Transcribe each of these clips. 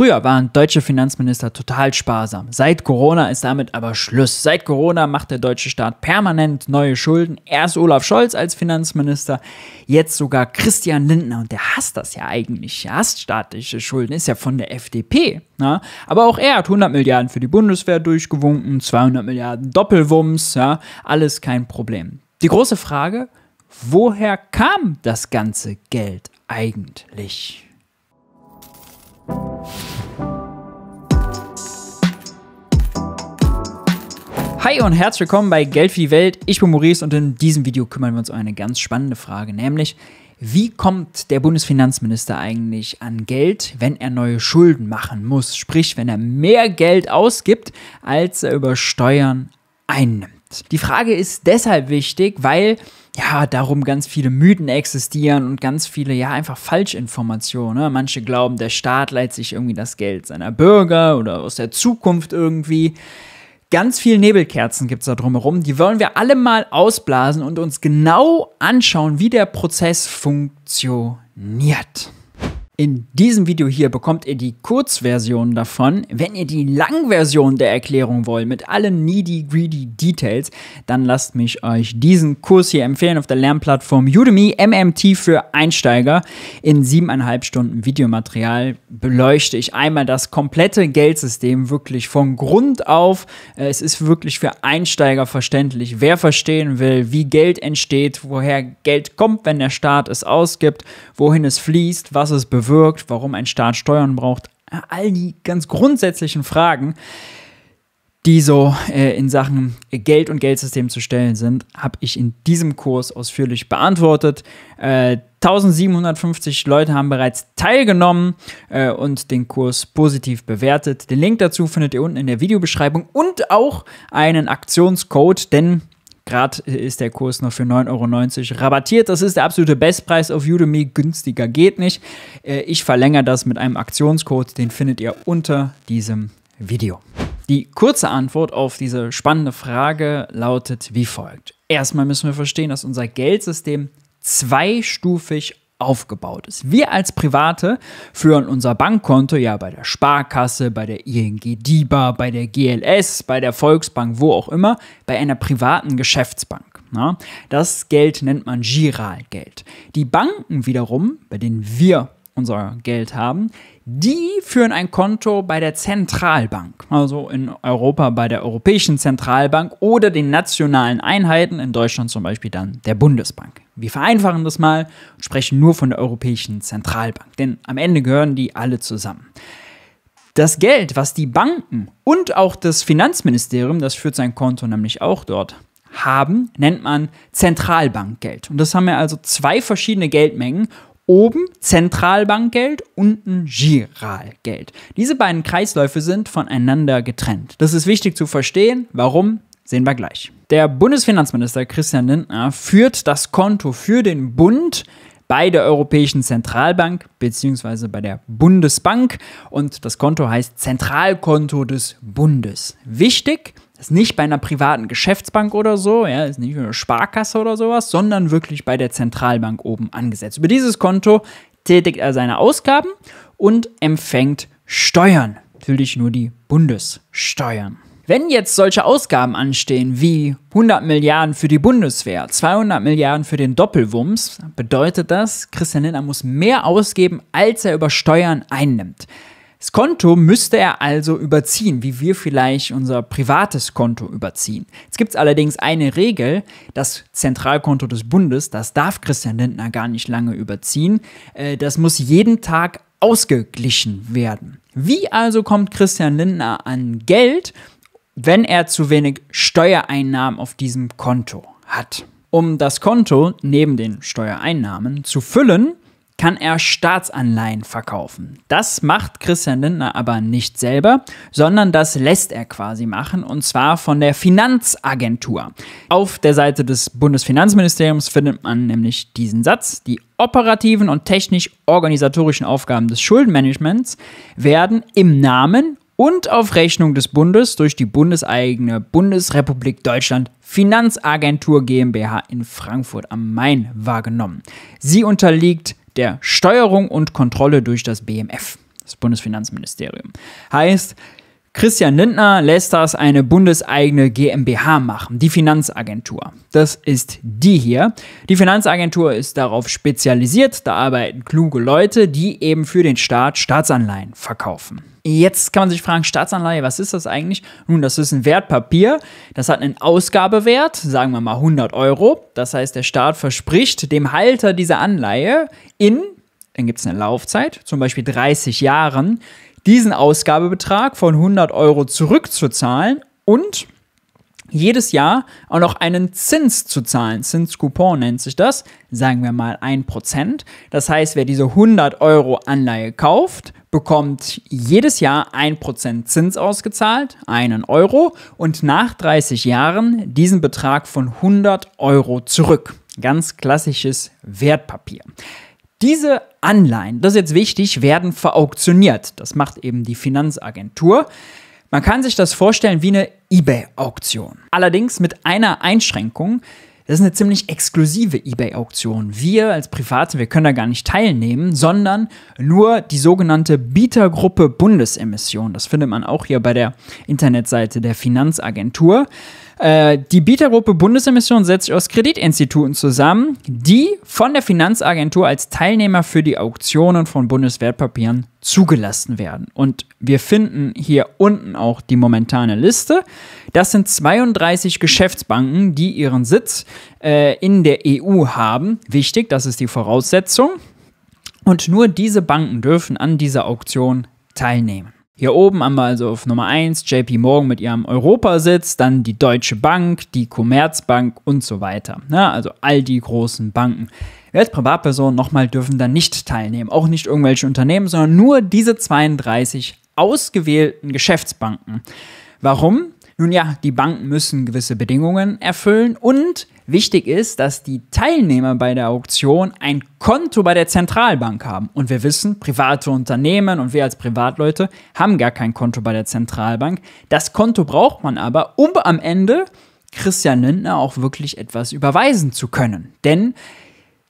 Früher waren deutsche Finanzminister total sparsam. Seit Corona ist damit aber Schluss. Seit Corona macht der deutsche Staat permanent neue Schulden. Erst Olaf Scholz als Finanzminister, jetzt sogar Christian Lindner. Und der hasst das ja eigentlich. Er hasst staatliche Schulden, ist ja von der FDP. Ja? Ne? Aber auch er hat 100 Milliarden für die Bundeswehr durchgewunken, 200 Milliarden Doppelwumms. Ja? Alles kein Problem. Die große Frage, woher kam das ganze Geld eigentlich? Hi und herzlich willkommen bei Geld für die Welt. Ich bin Maurice und in diesem Video kümmern wir uns um eine ganz spannende Frage, nämlich wie kommt der Bundesfinanzminister eigentlich an Geld, wenn er neue Schulden machen muss, sprich wenn er mehr Geld ausgibt, als er über Steuern einnimmt? Die Frage ist deshalb wichtig, weil ja, darum ganz viele Mythen existieren und ganz viele, ja, einfach Falschinformationen. Ne? Manche glauben, der Staat leiht sich irgendwie das Geld seiner Bürger oder aus der Zukunft irgendwie. Ganz viele Nebelkerzen gibt es da drumherum. Die wollen wir alle mal ausblasen und uns genau anschauen, wie der Prozess funktioniert. In diesem Video hier bekommt ihr die Kurzversion davon. Wenn ihr die Langversion der Erklärung wollt, mit allen needy, greedy Details, dann lasst mich euch diesen Kurs hier empfehlen auf der Lernplattform Udemy MMT für Einsteiger. In siebeneinhalb Stunden Videomaterial beleuchte ich einmal das komplette Geldsystem wirklich von Grund auf. Es ist wirklich für Einsteiger verständlich. Wer verstehen will, wie Geld entsteht, woher Geld kommt, wenn der Staat es ausgibt, wohin es fließt, was es bewirkt, wirkt, warum ein Staat Steuern braucht, all die ganz grundsätzlichen Fragen, die so äh, in Sachen Geld und Geldsystem zu stellen sind, habe ich in diesem Kurs ausführlich beantwortet. 1750 äh, Leute haben bereits teilgenommen äh, und den Kurs positiv bewertet. Den Link dazu findet ihr unten in der Videobeschreibung und auch einen Aktionscode, denn Gerade äh, ist der Kurs noch für 9,90 Euro rabattiert. Das ist der absolute Bestpreis auf Udemy. Günstiger geht nicht. Äh, ich verlängere das mit einem Aktionscode. Den findet ihr unter diesem Video. Die kurze Antwort auf diese spannende Frage lautet wie folgt. Erstmal müssen wir verstehen, dass unser Geldsystem zweistufig aufgebaut ist. Wir als Private führen unser Bankkonto ja bei der Sparkasse, bei der ING DIBA, bei der GLS, bei der Volksbank, wo auch immer, bei einer privaten Geschäftsbank. Na, ne? das Geld nennt man Giralgeld. Die Banken wiederum, bei denen wir unser Geld haben, die führen ein Konto bei der Zentralbank, also in Europa bei der Europäischen Zentralbank oder den nationalen Einheiten, in Deutschland zum Beispiel dann der Bundesbank. Wir vereinfachen das mal und sprechen nur von der Europäischen Zentralbank, denn am Ende gehören die alle zusammen. Das Geld, was die Banken und auch das Finanzministerium, das führt sein Konto nämlich auch dort, haben, nennt man Zentralbankgeld. Und das haben wir also zwei verschiedene Geldmengen Oben Zentralbankgeld, unten Giralgeld. Diese beiden Kreisläufe sind voneinander getrennt. Das ist wichtig zu verstehen. Warum? Sehen wir gleich. Der Bundesfinanzminister Christian Lindner führt das Konto für den Bund bei der Europäischen Zentralbank bzw. bei der Bundesbank und das Konto heißt Zentralkonto des Bundes. Wichtig, das ist nicht bei einer privaten Geschäftsbank oder so, ja, ist nicht eine Sparkasse oder sowas, sondern wirklich bei der Zentralbank oben angesetzt. Über dieses Konto tätigt er seine Ausgaben und empfängt Steuern. Natürlich nur die Bundessteuern. Wenn jetzt solche Ausgaben anstehen wie 100 Milliarden für die Bundeswehr, 200 Milliarden für den Doppelwumms, bedeutet das, Christian Lindner muss mehr ausgeben, als er über Steuern einnimmt. Das Konto müsste er also überziehen, wie wir vielleicht unser privates Konto überziehen. Jetzt gibt allerdings eine Regel, das Zentralkonto des Bundes, das darf Christian Lindner gar nicht lange überziehen. Äh, das muss jeden Tag ausgeglichen werden. Wie also kommt Christian Lindner an Geld, wenn er zu wenig Steuereinnahmen auf diesem Konto hat? Um das Konto neben den Steuereinnahmen zu füllen, kann er Staatsanleihen verkaufen. Das macht Christian Lindner aber nicht selber, sondern das lässt er quasi machen und zwar von der Finanzagentur. Auf der Seite des Bundesfinanzministeriums findet man nämlich diesen Satz, die operativen und technisch-organisatorischen Aufgaben des Schuldenmanagements werden im Namen und auf Rechnung des Bundes durch die bundeseigene Bundesrepublik Deutschland Finanzagentur GmbH in Frankfurt am Main wahrgenommen. Sie unterliegt der Steuerung und Kontrolle durch das BMF, das Bundesfinanzministerium. Heißt, Christian Lindner lässt das eine bundeseigene GmbH machen, die Finanzagentur. Das ist die hier. Die Finanzagentur ist darauf spezialisiert, da arbeiten kluge Leute, die eben für den Staat Staatsanleihen verkaufen. Jetzt kann man sich fragen, Staatsanleihe, was ist das eigentlich? Nun, das ist ein Wertpapier, das hat einen Ausgabewert, sagen wir mal 100 Euro. Das heißt, der Staat verspricht dem Halter dieser Anleihe in, dann gibt es eine Laufzeit, zum Beispiel 30 Jahren, diesen Ausgabebetrag von 100 Euro zurückzuzahlen und jedes Jahr auch noch einen Zins zu zahlen. Zinscoupon nennt sich das, sagen wir mal 1%. Das heißt, wer diese 100 Euro Anleihe kauft, bekommt jedes Jahr 1% Zins ausgezahlt, einen Euro, und nach 30 Jahren diesen Betrag von 100 Euro zurück. Ganz klassisches Wertpapier. Diese Anleihen, das ist jetzt wichtig, werden verauktioniert. Das macht eben die Finanzagentur. Man kann sich das vorstellen wie eine eBay-Auktion. Allerdings mit einer Einschränkung. Das ist eine ziemlich exklusive eBay-Auktion. Wir als Private, wir können da gar nicht teilnehmen, sondern nur die sogenannte Bietergruppe Bundesemission. Das findet man auch hier bei der Internetseite der Finanzagentur. Äh, die Bietergruppe Bundesemission setzt sich aus Kreditinstituten zusammen, die von der Finanzagentur als Teilnehmer für die Auktionen von Bundeswertpapieren zugelassen werden. Und wir finden hier unten auch die momentane Liste. Das sind 32 Geschäftsbanken, die ihren Sitz äh, in der EU haben. Wichtig, das ist die Voraussetzung. Und nur diese Banken dürfen an dieser Auktion teilnehmen. Hier oben haben wir also auf Nummer 1 JP Morgan mit ihrem Europasitz, dann die Deutsche Bank, die Commerzbank und so weiter. Ja, also all die großen Banken. Wir als Privatpersonen nochmal dürfen da nicht teilnehmen, auch nicht irgendwelche Unternehmen, sondern nur diese 32 ausgewählten Geschäftsbanken. Warum? Nun ja, die Banken müssen gewisse Bedingungen erfüllen und Wichtig ist, dass die Teilnehmer bei der Auktion ein Konto bei der Zentralbank haben. Und wir wissen, private Unternehmen und wir als Privatleute haben gar kein Konto bei der Zentralbank. Das Konto braucht man aber, um am Ende Christian Lindner auch wirklich etwas überweisen zu können. Denn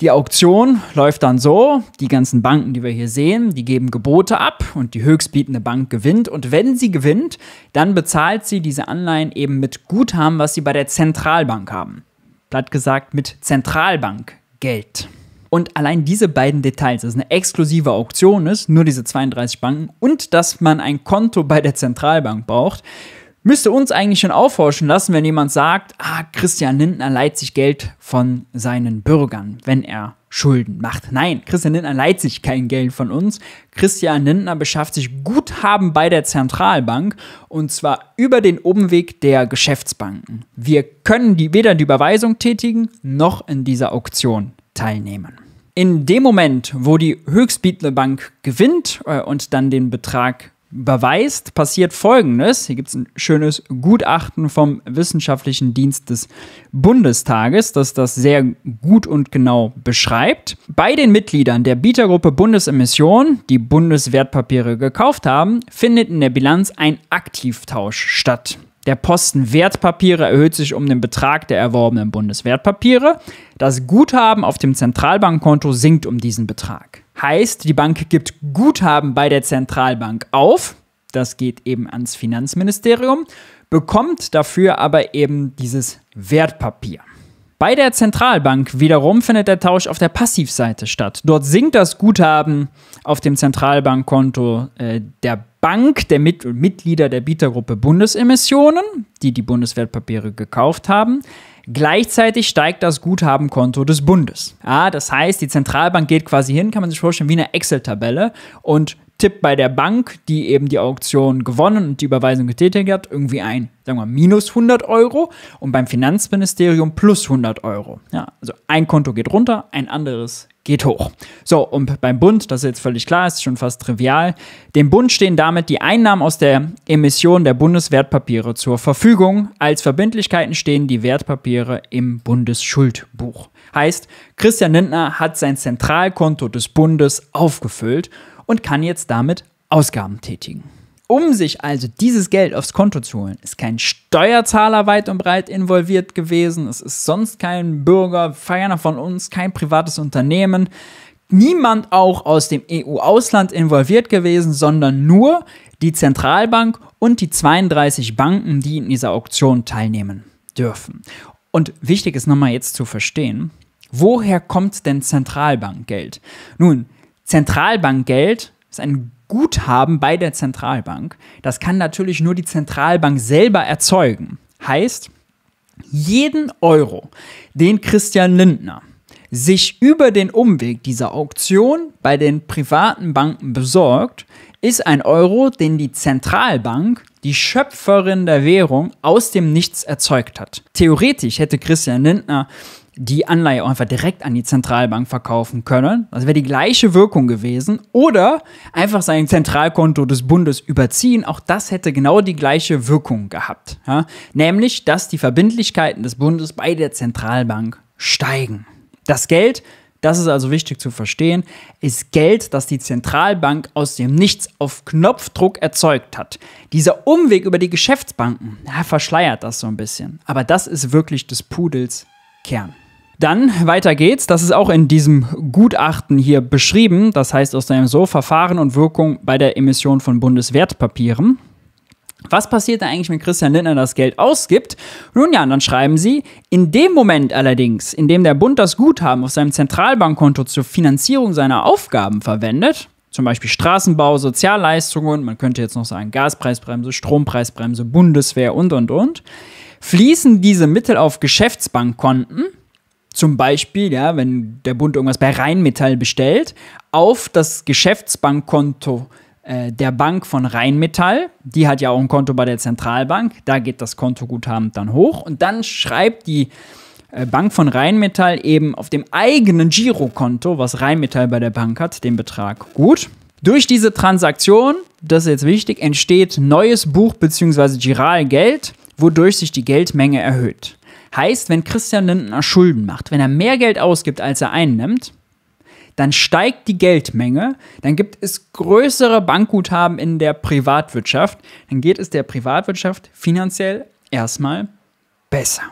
die Auktion läuft dann so, die ganzen Banken, die wir hier sehen, die geben Gebote ab und die höchstbietende Bank gewinnt. Und wenn sie gewinnt, dann bezahlt sie diese Anleihen eben mit Guthaben, was sie bei der Zentralbank haben platt gesagt mit Zentralbankgeld. Und allein diese beiden Details, dass es eine exklusive Auktion ist, nur diese 32 Banken und dass man ein Konto bei der Zentralbank braucht, müsste uns eigentlich schon aufforschen lassen, wenn jemand sagt, ah, Christian Lindner leiht sich Geld von seinen Bürgern, wenn er Schulden macht. Nein, Christian Lindner leiht sich kein Geld von uns. Christian Lindner beschafft sich Guthaben bei der Zentralbank und zwar über den Umweg der Geschäftsbanken. Wir können die, weder die Überweisung tätigen noch in dieser Auktion teilnehmen. In dem Moment, wo die Höchstbietende Bank gewinnt äh, und dann den Betrag beweist, passiert Folgendes. Hier gibt es ein schönes Gutachten vom Wissenschaftlichen Dienst des Bundestages, das das sehr gut und genau beschreibt. Bei den Mitgliedern der Bietergruppe Bundesemission, die Bundeswertpapiere gekauft haben, findet in der Bilanz ein Aktivtausch statt. Der Posten Wertpapiere erhöht sich um den Betrag der erworbenen Bundeswertpapiere. Das Guthaben auf dem Zentralbankkonto sinkt um diesen Betrag. Heißt, die Bank gibt Guthaben bei der Zentralbank auf, das geht eben ans Finanzministerium, bekommt dafür aber eben dieses Wertpapier. Bei der Zentralbank wiederum findet der Tausch auf der Passivseite statt. Dort sinkt das Guthaben auf dem Zentralbankkonto äh, der Bank, der Mit Mitglieder der Bietergruppe Bundesemissionen, die die Bundeswertpapiere gekauft haben. Gleichzeitig steigt das Guthabenkonto des Bundes. Ah, das heißt, die Zentralbank geht quasi hin, kann man sich vorstellen, wie eine Excel-Tabelle und tippt bei der Bank, die eben die Auktion gewonnen und die Überweisung getätigt hat, irgendwie ein, sagen wir, minus 100 Euro und beim Finanzministerium plus 100 Euro. Ja, also ein Konto geht runter, ein anderes geht hoch. So, und beim Bund, das ist jetzt völlig klar, ist schon fast trivial, dem Bund stehen damit die Einnahmen aus der Emission der Bundeswertpapiere zur Verfügung. Als Verbindlichkeiten stehen die Wertpapiere im Bundesschuldbuch. Heißt, Christian Lindner hat sein Zentralkonto des Bundes aufgefüllt und kann jetzt damit Ausgaben tätigen. Um sich also dieses Geld aufs Konto zu holen, ist kein Steuerzahler weit und breit involviert gewesen, es ist sonst kein Bürger, keiner von uns, kein privates Unternehmen, niemand auch aus dem EU-Ausland involviert gewesen, sondern nur die Zentralbank und die 32 Banken, die in dieser Auktion teilnehmen dürfen. Und wichtig ist nochmal jetzt zu verstehen, woher kommt denn Zentralbankgeld? Nun, Zentralbankgeld ist ein Guthaben bei der Zentralbank, das kann natürlich nur die Zentralbank selber erzeugen. Heißt, jeden Euro, den Christian Lindner sich über den Umweg dieser Auktion bei den privaten Banken besorgt, ist ein Euro, den die Zentralbank, die Schöpferin der Währung, aus dem Nichts erzeugt hat. Theoretisch hätte Christian Lindner die Anleihe auch einfach direkt an die Zentralbank verkaufen können. Das wäre die gleiche Wirkung gewesen. Oder einfach sein Zentralkonto des Bundes überziehen. Auch das hätte genau die gleiche Wirkung gehabt. Ja? Nämlich, dass die Verbindlichkeiten des Bundes bei der Zentralbank steigen. Das Geld, das ist also wichtig zu verstehen, ist Geld, das die Zentralbank aus dem Nichts auf Knopfdruck erzeugt hat. Dieser Umweg über die Geschäftsbanken ja, verschleiert das so ein bisschen. Aber das ist wirklich des Pudels Kern. Dann weiter geht's. Das ist auch in diesem Gutachten hier beschrieben. Das heißt aus dem so Verfahren und Wirkung bei der Emission von Bundeswertpapieren. Was passiert da eigentlich, wenn Christian Lindner das Geld ausgibt? Nun ja, dann schreiben sie, in dem Moment allerdings, in dem der Bund das Guthaben auf seinem Zentralbankkonto zur Finanzierung seiner Aufgaben verwendet, zum Beispiel Straßenbau, Sozialleistungen, man könnte jetzt noch sagen Gaspreisbremse, Strompreisbremse, Bundeswehr und, und, und, fließen diese Mittel auf Geschäftsbankkonten, zum Beispiel, ja, wenn der Bund irgendwas bei Rheinmetall bestellt, auf das Geschäftsbankkonto äh, der Bank von Rheinmetall, die hat ja auch ein Konto bei der Zentralbank, da geht das Kontoguthaben dann hoch und dann schreibt die äh, Bank von Rheinmetall eben auf dem eigenen Girokonto, was Rheinmetall bei der Bank hat, den Betrag gut. Durch diese Transaktion, das ist jetzt wichtig, entsteht neues Buch bzw. Giralgeld, wodurch sich die Geldmenge erhöht. Heißt, wenn Christian Lindner Schulden macht, wenn er mehr Geld ausgibt, als er einnimmt, dann steigt die Geldmenge, dann gibt es größere Bankguthaben in der Privatwirtschaft, dann geht es der Privatwirtschaft finanziell erstmal besser.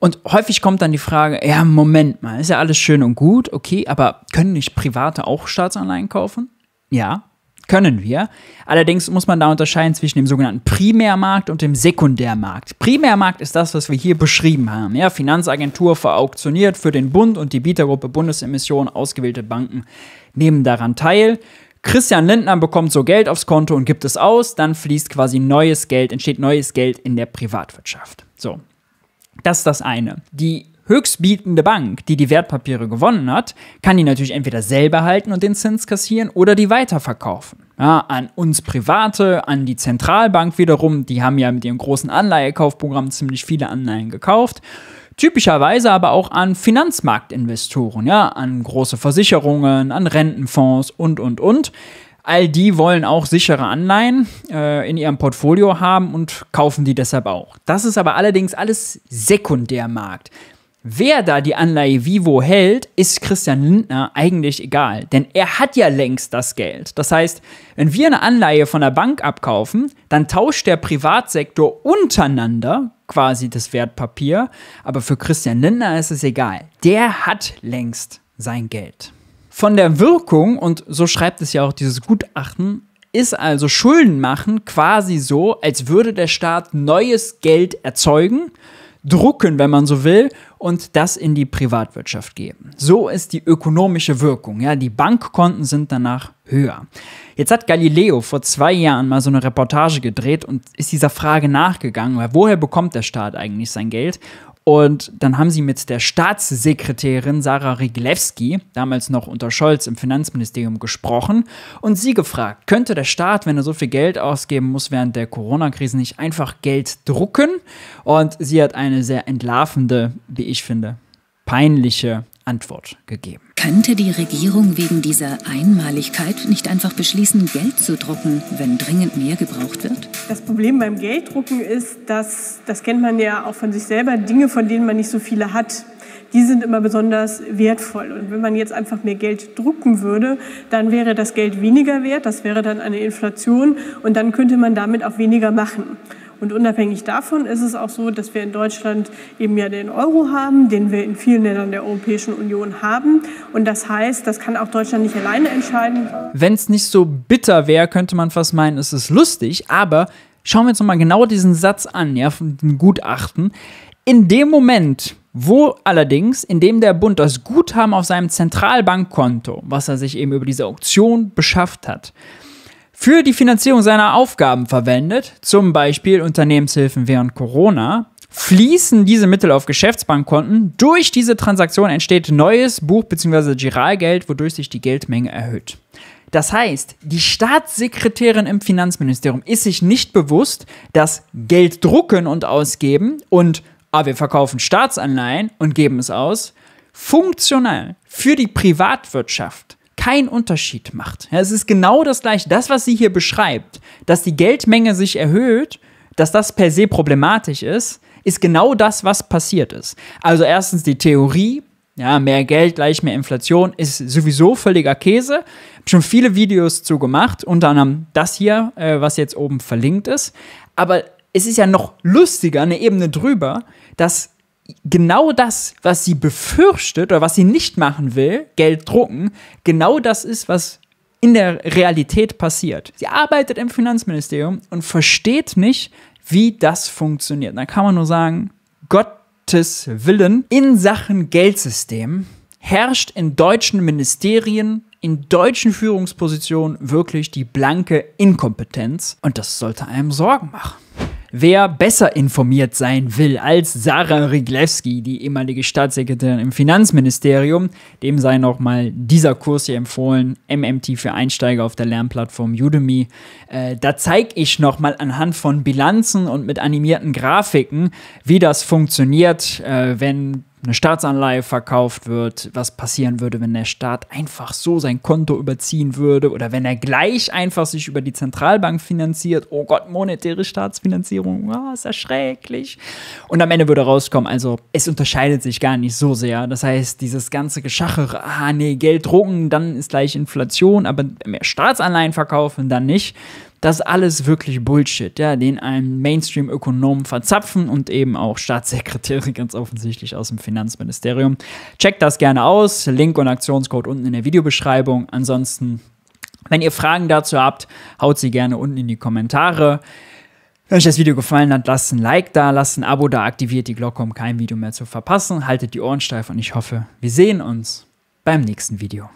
Und häufig kommt dann die Frage, ja, Moment mal, ist ja alles schön und gut, okay, aber können nicht Private auch Staatsanleihen kaufen? Ja, können wir. Allerdings muss man da unterscheiden zwischen dem sogenannten Primärmarkt und dem Sekundärmarkt. Primärmarkt ist das, was wir hier beschrieben haben. Ja, Finanzagentur verauktioniert für den Bund und die Bietergruppe Bundesemission. Ausgewählte Banken nehmen daran teil. Christian Lindner bekommt so Geld aufs Konto und gibt es aus. Dann fließt quasi neues Geld, entsteht neues Geld in der Privatwirtschaft. So, das ist das eine. Die höchstbietende Bank, die die Wertpapiere gewonnen hat, kann die natürlich entweder selber halten und den Zins kassieren oder die weiterverkaufen. Ja, an uns Private, an die Zentralbank wiederum, die haben ja mit ihrem großen Anleihekaufprogramm ziemlich viele Anleihen gekauft. Typischerweise aber auch an Finanzmarktinvestoren, ja, an große Versicherungen, an Rentenfonds und, und, und. All die wollen auch sichere Anleihen äh, in ihrem Portfolio haben und kaufen die deshalb auch. Das ist aber allerdings alles Sekundärmarkt. Wer da die Anleihe Vivo hält, ist Christian Lindner eigentlich egal, denn er hat ja längst das Geld. Das heißt, wenn wir eine Anleihe von der Bank abkaufen, dann tauscht der Privatsektor untereinander quasi das Wertpapier, aber für Christian Lindner ist es egal. Der hat längst sein Geld. Von der Wirkung, und so schreibt es ja auch dieses Gutachten, ist also Schulden machen quasi so, als würde der Staat neues Geld erzeugen, drucken, wenn man so will, und das in die Privatwirtschaft geben. So ist die ökonomische Wirkung. Ja, die Bankkonten sind danach höher. Jetzt hat Galileo vor zwei Jahren mal so eine Reportage gedreht und ist dieser Frage nachgegangen, woher bekommt der Staat eigentlich sein Geld? Und dann haben sie mit der Staatssekretärin Sarah Riglewski, damals noch unter Scholz im Finanzministerium, gesprochen und sie gefragt, könnte der Staat, wenn er so viel Geld ausgeben muss während der Corona-Krise, nicht einfach Geld drucken? Und sie hat eine sehr entlarvende, wie ich finde, peinliche Antwort gegeben. Könnte die Regierung wegen dieser Einmaligkeit nicht einfach beschließen, Geld zu drucken, wenn dringend mehr gebraucht wird? Das Problem beim Gelddrucken ist, dass, das kennt man ja auch von sich selber, Dinge, von denen man nicht so viele hat, die sind immer besonders wertvoll. Und wenn man jetzt einfach mehr Geld drucken würde, dann wäre das Geld weniger wert, das wäre dann eine Inflation und dann könnte man damit auch weniger machen. Und unabhängig davon ist es auch so, dass wir in Deutschland eben ja den Euro haben, den wir in vielen Ländern der Europäischen Union haben. Und das heißt, das kann auch Deutschland nicht alleine entscheiden. Wenn es nicht so bitter wäre, könnte man fast meinen, es ist lustig. Aber schauen wir uns nochmal genau diesen Satz an, ja, von dem Gutachten. In dem Moment, wo allerdings, in dem der Bund das Guthaben auf seinem Zentralbankkonto, was er sich eben über diese Auktion beschafft hat, für die Finanzierung seiner Aufgaben verwendet, zum Beispiel Unternehmenshilfen während Corona, fließen diese Mittel auf Geschäftsbankkonten. Durch diese Transaktion entsteht neues Buch- bzw. Giralgeld, wodurch sich die Geldmenge erhöht. Das heißt, die Staatssekretärin im Finanzministerium ist sich nicht bewusst, dass Geld drucken und ausgeben und ah, wir verkaufen Staatsanleihen und geben es aus, funktional für die Privatwirtschaft keinen Unterschied macht. Ja, es ist genau das gleiche. Das, was sie hier beschreibt, dass die Geldmenge sich erhöht, dass das per se problematisch ist, ist genau das, was passiert ist. Also erstens die Theorie, ja, mehr Geld gleich mehr Inflation ist sowieso völliger Käse. Ich habe schon viele Videos zu gemacht, unter anderem das hier, äh, was jetzt oben verlinkt ist. Aber es ist ja noch lustiger, eine Ebene drüber, dass genau das, was sie befürchtet oder was sie nicht machen will, Geld drucken, genau das ist, was in der Realität passiert. Sie arbeitet im Finanzministerium und versteht nicht, wie das funktioniert. Da kann man nur sagen, Gottes Willen in Sachen Geldsystem herrscht in deutschen Ministerien, in deutschen Führungspositionen wirklich die blanke Inkompetenz und das sollte einem Sorgen machen. Wer besser informiert sein will als Sarah Riglewski, die ehemalige Staatssekretärin im Finanzministerium, dem sei nochmal dieser Kurs hier empfohlen, MMT für Einsteiger auf der Lernplattform Udemy. Äh, da zeige ich nochmal anhand von Bilanzen und mit animierten Grafiken, wie das funktioniert, äh, wenn eine Staatsanleihe verkauft wird, was passieren würde, wenn der Staat einfach so sein Konto überziehen würde oder wenn er gleich einfach sich über die Zentralbank finanziert. Oh Gott, monetäre Staatsfinanzierung, oh, ist ja schrecklich. Und am Ende würde rauskommen, also es unterscheidet sich gar nicht so sehr. Das heißt, dieses ganze Geschachere, ah nee, Geld drucken, dann ist gleich Inflation, aber mehr Staatsanleihen verkaufen, dann nicht das alles wirklich Bullshit, ja, den einem Mainstream-Ökonomen verzapfen und eben auch Staatssekretäre ganz offensichtlich aus dem Finanzministerium. Checkt das gerne aus. Link und Aktionscode unten in der Videobeschreibung. Ansonsten, wenn ihr Fragen dazu habt, haut sie gerne unten in die Kommentare. Wenn euch das Video gefallen hat, lasst ein Like da, lasst ein Abo da, aktiviert die Glocke, um kein Video mehr zu verpassen. Haltet die Ohren steif und ich hoffe, wir sehen uns beim nächsten Video.